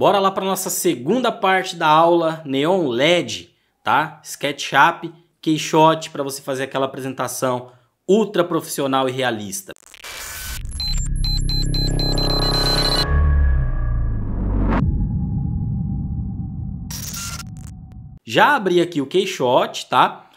Bora lá para nossa segunda parte da aula Neon LED, tá? SketchUp, Keyshot para você fazer aquela apresentação ultra profissional e realista. Já abri aqui o Keyshot, tá?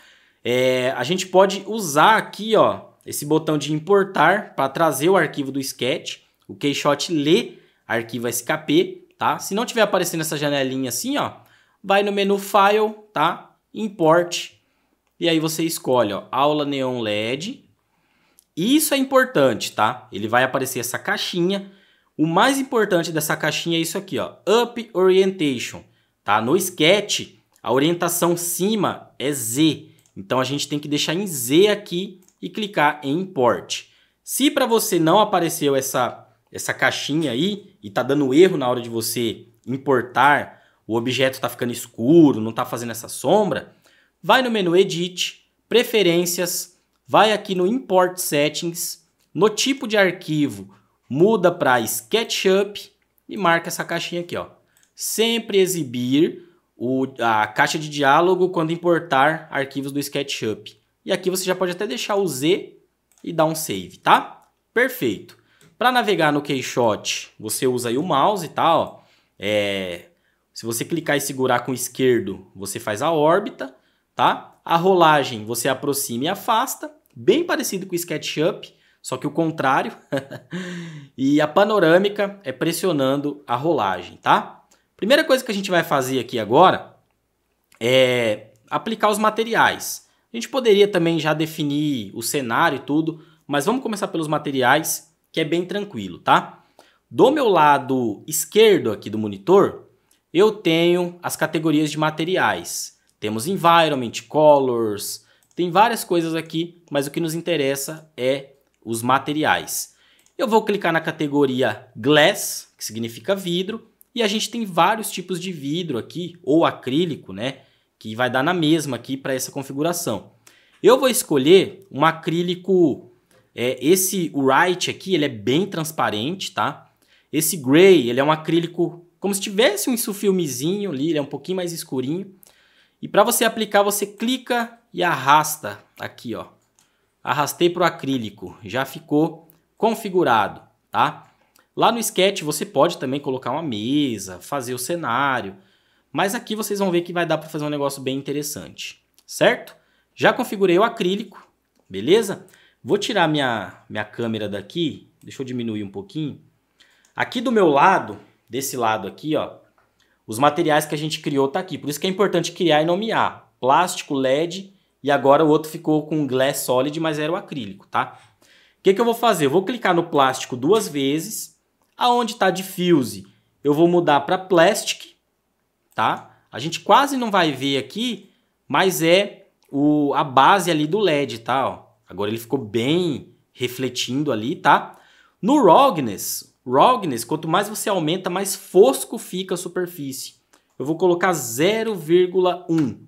É, a gente pode usar aqui, ó, esse botão de importar para trazer o arquivo do sketch. O Keyshot lê arquivo SKP tá? Se não tiver aparecendo essa janelinha assim, ó, vai no menu File, tá? Import. E aí você escolhe, ó, aula neon LED. Isso é importante, tá? Ele vai aparecer essa caixinha. O mais importante dessa caixinha é isso aqui, ó, Up Orientation, tá? No Sketch, a orientação cima é Z. Então a gente tem que deixar em Z aqui e clicar em Import. Se para você não apareceu essa essa caixinha aí e tá dando erro na hora de você importar, o objeto tá ficando escuro, não tá fazendo essa sombra, vai no menu Edit, Preferências, vai aqui no Import Settings, no tipo de arquivo, muda para SketchUp e marca essa caixinha aqui, ó. Sempre exibir o, a caixa de diálogo quando importar arquivos do SketchUp. E aqui você já pode até deixar o Z e dar um save, tá? Perfeito. Para navegar no Keyshot, você usa aí o mouse e tá, tal. É, se você clicar e segurar com o esquerdo, você faz a órbita, tá? A rolagem, você aproxima e afasta, bem parecido com o SketchUp, só que o contrário. e a panorâmica é pressionando a rolagem, tá? Primeira coisa que a gente vai fazer aqui agora é aplicar os materiais. A gente poderia também já definir o cenário e tudo, mas vamos começar pelos materiais que é bem tranquilo, tá? Do meu lado esquerdo aqui do monitor, eu tenho as categorias de materiais. Temos environment, colors, tem várias coisas aqui, mas o que nos interessa é os materiais. Eu vou clicar na categoria glass, que significa vidro, e a gente tem vários tipos de vidro aqui, ou acrílico, né? Que vai dar na mesma aqui para essa configuração. Eu vou escolher um acrílico é, esse o aqui, ele é bem transparente, tá? Esse Gray, ele é um acrílico como se tivesse um sufilmezinho ali, ele é um pouquinho mais escurinho. E para você aplicar, você clica e arrasta aqui, ó. Arrastei para o acrílico, já ficou configurado, tá? Lá no Sketch você pode também colocar uma mesa, fazer o cenário, mas aqui vocês vão ver que vai dar para fazer um negócio bem interessante, certo? Já configurei o acrílico, beleza? Vou tirar minha, minha câmera daqui, deixa eu diminuir um pouquinho. Aqui do meu lado, desse lado aqui, ó, os materiais que a gente criou tá aqui. Por isso que é importante criar e nomear. Plástico, LED e agora o outro ficou com glass solid, mas era o acrílico, tá? O que, que eu vou fazer? Eu vou clicar no plástico duas vezes. Aonde está diffuse, eu vou mudar para plastic, tá? A gente quase não vai ver aqui, mas é o, a base ali do LED, tá? Ó. Agora ele ficou bem refletindo ali, tá? No Rogness, Rogness, quanto mais você aumenta, mais fosco fica a superfície. Eu vou colocar 0,1.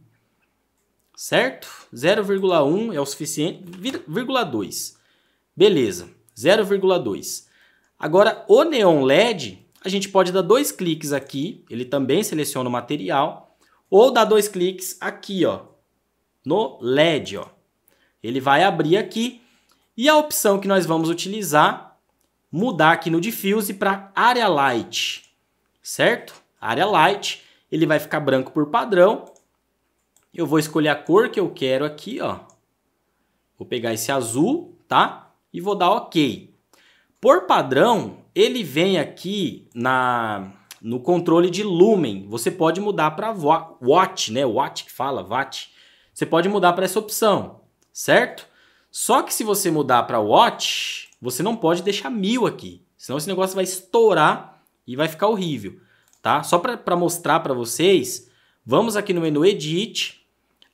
Certo? 0,1 é o suficiente. 0,2. Beleza. 0,2. Agora, o neon LED, a gente pode dar dois cliques aqui. Ele também seleciona o material. Ou dar dois cliques aqui, ó. No LED, ó. Ele vai abrir aqui e a opção que nós vamos utilizar, mudar aqui no Diffuse para área light, certo? Área light, ele vai ficar branco por padrão. Eu vou escolher a cor que eu quero aqui, ó. Vou pegar esse azul, tá? E vou dar OK. Por padrão, ele vem aqui na no controle de lumen. Você pode mudar para watt, né? Watt que fala, watt. Você pode mudar para essa opção certo? Só que se você mudar para watch, você não pode deixar mil aqui, senão esse negócio vai estourar e vai ficar horrível, tá? Só para mostrar para vocês, vamos aqui no menu Edit,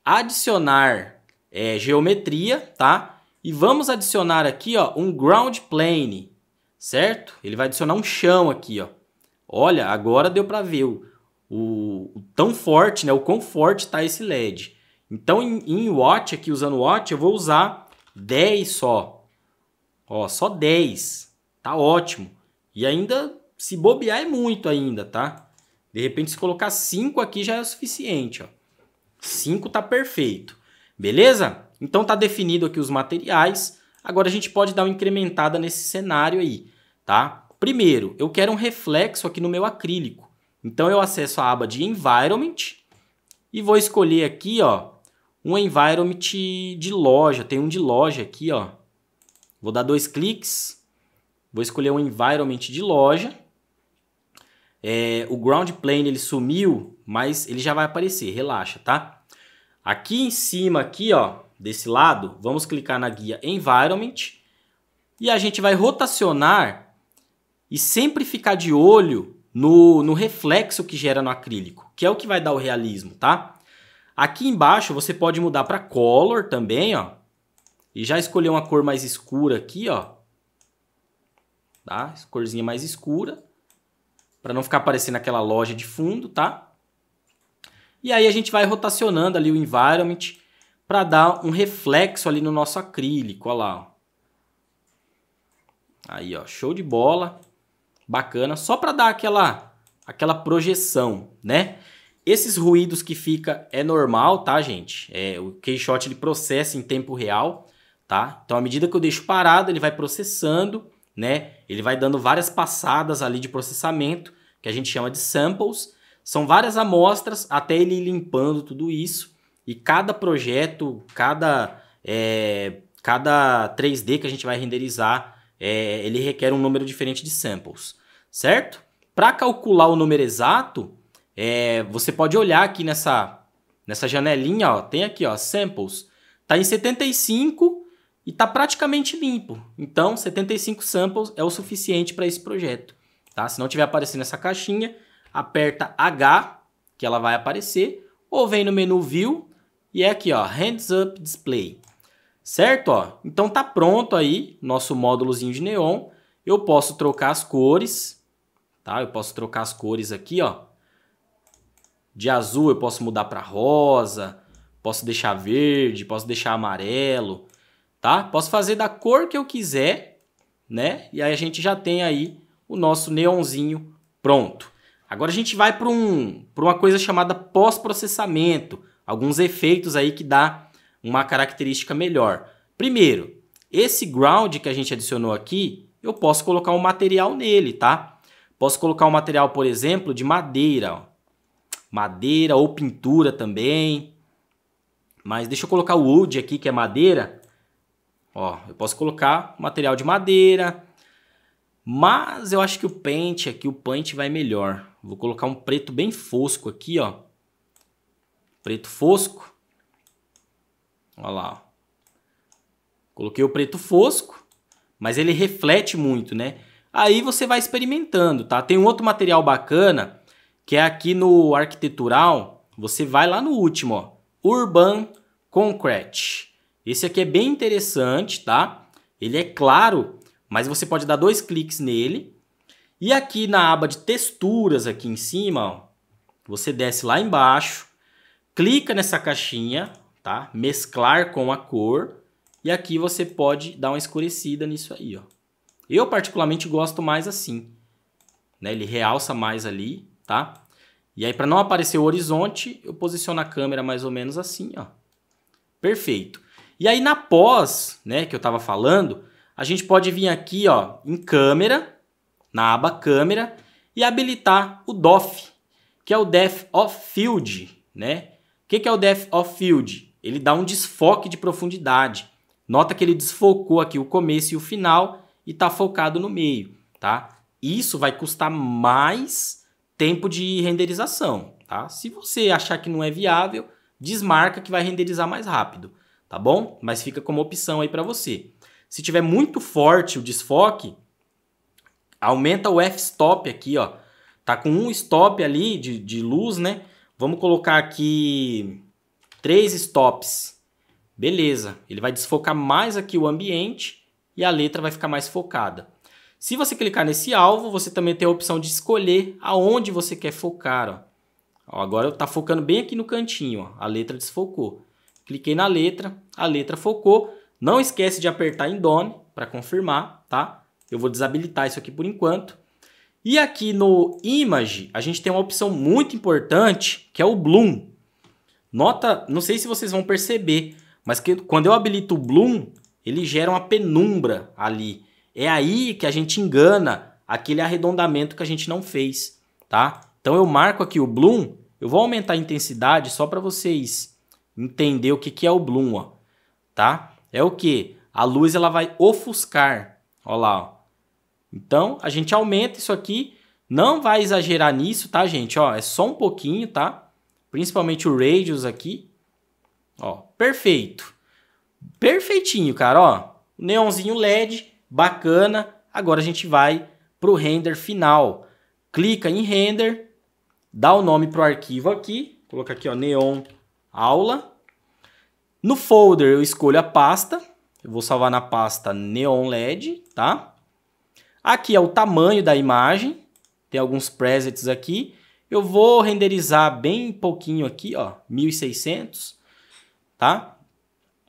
adicionar é, geometria, tá? E vamos adicionar aqui, ó, um ground plane, certo? Ele vai adicionar um chão aqui, ó. Olha, agora deu para ver o, o, o, tão forte, né? O quão forte está esse LED. Então, em, em Watch, aqui usando Watch, eu vou usar 10 só. Ó, só 10. Tá ótimo. E ainda, se bobear, é muito ainda, tá? De repente, se colocar 5 aqui já é o suficiente, ó. 5 tá perfeito. Beleza? Então, tá definido aqui os materiais. Agora, a gente pode dar uma incrementada nesse cenário aí, tá? Primeiro, eu quero um reflexo aqui no meu acrílico. Então, eu acesso a aba de Environment e vou escolher aqui, ó, um environment de loja. Tem um de loja aqui, ó. Vou dar dois cliques. Vou escolher um environment de loja. É, o ground plane ele sumiu, mas ele já vai aparecer, relaxa, tá? Aqui em cima, aqui ó, desse lado, vamos clicar na guia environment e a gente vai rotacionar e sempre ficar de olho no, no reflexo que gera no acrílico, que é o que vai dar o realismo, tá? Aqui embaixo você pode mudar para color também, ó. E já escolher uma cor mais escura aqui, ó. Tá? Corzinha mais escura. Para não ficar aparecendo aquela loja de fundo, tá? E aí a gente vai rotacionando ali o environment para dar um reflexo ali no nosso acrílico, ó lá. Ó. Aí, ó, show de bola. Bacana, só para dar aquela aquela projeção, né? Esses ruídos que fica é normal, tá, gente? É, o Keyshot ele processa em tempo real, tá? Então, à medida que eu deixo parado, ele vai processando, né? Ele vai dando várias passadas ali de processamento, que a gente chama de samples. São várias amostras até ele ir limpando tudo isso. E cada projeto, cada, é, cada 3D que a gente vai renderizar, é, ele requer um número diferente de samples, certo? Para calcular o número exato, é, você pode olhar aqui nessa, nessa janelinha, ó, tem aqui ó, samples. Está em 75 e está praticamente limpo. Então, 75 samples é o suficiente para esse projeto. Tá? Se não tiver aparecendo essa caixinha, aperta H, que ela vai aparecer, ou vem no menu View e é aqui, ó, Hands Up Display. Certo? Ó? Então tá pronto aí nosso módulozinho de neon. Eu posso trocar as cores, tá? Eu posso trocar as cores aqui, ó. De azul eu posso mudar para rosa, posso deixar verde, posso deixar amarelo, tá? Posso fazer da cor que eu quiser, né? E aí a gente já tem aí o nosso neonzinho pronto. Agora a gente vai para um, uma coisa chamada pós-processamento, alguns efeitos aí que dá uma característica melhor. Primeiro, esse ground que a gente adicionou aqui, eu posso colocar um material nele, tá? Posso colocar um material, por exemplo, de madeira, ó madeira ou pintura também. Mas deixa eu colocar o wood aqui, que é madeira. Ó, eu posso colocar material de madeira. Mas eu acho que o paint aqui, o paint vai melhor. Vou colocar um preto bem fosco aqui, ó. Preto fosco. Olha lá. Coloquei o preto fosco, mas ele reflete muito, né? Aí você vai experimentando, tá? Tem um outro material bacana que é aqui no arquitetural, você vai lá no último, ó, Urban Concrete. Esse aqui é bem interessante, tá? Ele é claro, mas você pode dar dois cliques nele. E aqui na aba de texturas aqui em cima, ó, você desce lá embaixo, clica nessa caixinha, tá? Mesclar com a cor. E aqui você pode dar uma escurecida nisso aí, ó. Eu particularmente gosto mais assim, né? Ele realça mais ali tá? E aí para não aparecer o horizonte, eu posiciono a câmera mais ou menos assim, ó. Perfeito. E aí na pós, né, que eu estava falando, a gente pode vir aqui, ó, em câmera, na aba câmera e habilitar o DOF, que é o Depth of Field, né? O que, que é o Depth of Field? Ele dá um desfoque de profundidade. Nota que ele desfocou aqui o começo e o final e está focado no meio, tá? Isso vai custar mais tempo de renderização, tá? Se você achar que não é viável, desmarca que vai renderizar mais rápido, tá bom? Mas fica como opção aí para você. Se tiver muito forte o desfoque, aumenta o f-stop aqui, ó. Tá com um stop ali de, de luz, né? Vamos colocar aqui três stops. Beleza, ele vai desfocar mais aqui o ambiente e a letra vai ficar mais focada. Se você clicar nesse alvo, você também tem a opção de escolher aonde você quer focar. Ó. Ó, agora está focando bem aqui no cantinho, ó. a letra desfocou. Cliquei na letra, a letra focou. Não esquece de apertar em Done para confirmar, tá? Eu vou desabilitar isso aqui por enquanto. E aqui no Image, a gente tem uma opção muito importante, que é o Bloom. Nota, não sei se vocês vão perceber, mas que quando eu habilito o Bloom, ele gera uma penumbra ali. É aí que a gente engana aquele arredondamento que a gente não fez, tá? Então eu marco aqui o bloom, eu vou aumentar a intensidade só para vocês entender o que, que é o bloom, ó, tá? É o que? A luz ela vai ofuscar, ó lá, ó. Então a gente aumenta isso aqui, não vai exagerar nisso, tá, gente? Ó, é só um pouquinho, tá? Principalmente o radius aqui, ó, perfeito. Perfeitinho, cara, ó. Neonzinho LED, Bacana. Agora a gente vai para o render final. Clica em render, dá o nome para o arquivo aqui, coloca aqui ó, neon aula. No folder eu escolho a pasta, eu vou salvar na pasta neon LED, tá? Aqui é o tamanho da imagem, tem alguns presets aqui. Eu vou renderizar bem pouquinho aqui, ó, 1600, tá?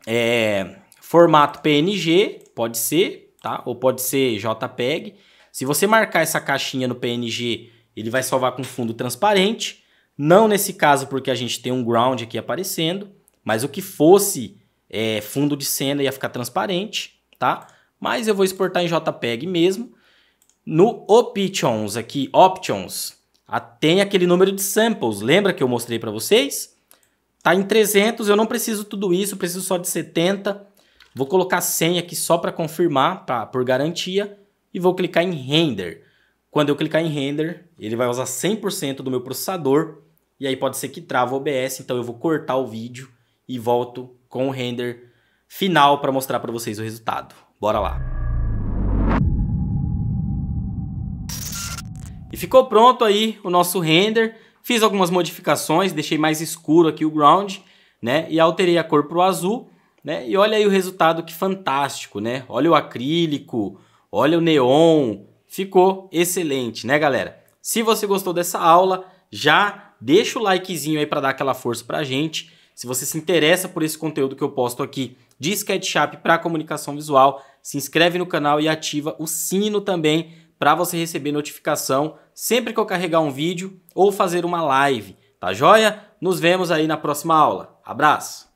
É, formato PNG, pode ser, tá? Ou pode ser JPEG. Se você marcar essa caixinha no PNG, ele vai salvar com fundo transparente. Não nesse caso, porque a gente tem um ground aqui aparecendo, mas o que fosse é, fundo de cena ia ficar transparente, tá? Mas eu vou exportar em JPEG mesmo. No Options aqui, Options, tem aquele número de samples, lembra que eu mostrei para vocês? Tá em 300, eu não preciso tudo isso, preciso só de 70. Vou colocar 100 aqui só para confirmar, tá, por garantia, e vou clicar em render. Quando eu clicar em render, ele vai usar 100% do meu processador, e aí pode ser que trava o OBS, então eu vou cortar o vídeo e volto com o render final para mostrar para vocês o resultado. Bora lá! E ficou pronto aí o nosso render. Fiz algumas modificações, deixei mais escuro aqui o ground, né? E alterei a cor para o azul né? E olha aí o resultado que fantástico, né? Olha o acrílico, olha o neon, ficou excelente, né, galera? Se você gostou dessa aula, já deixa o likezinho aí para dar aquela força para a gente. Se você se interessa por esse conteúdo que eu posto aqui de SketchUp para comunicação visual, se inscreve no canal e ativa o sino também para você receber notificação sempre que eu carregar um vídeo ou fazer uma live, tá joia? Nos vemos aí na próxima aula. Abraço!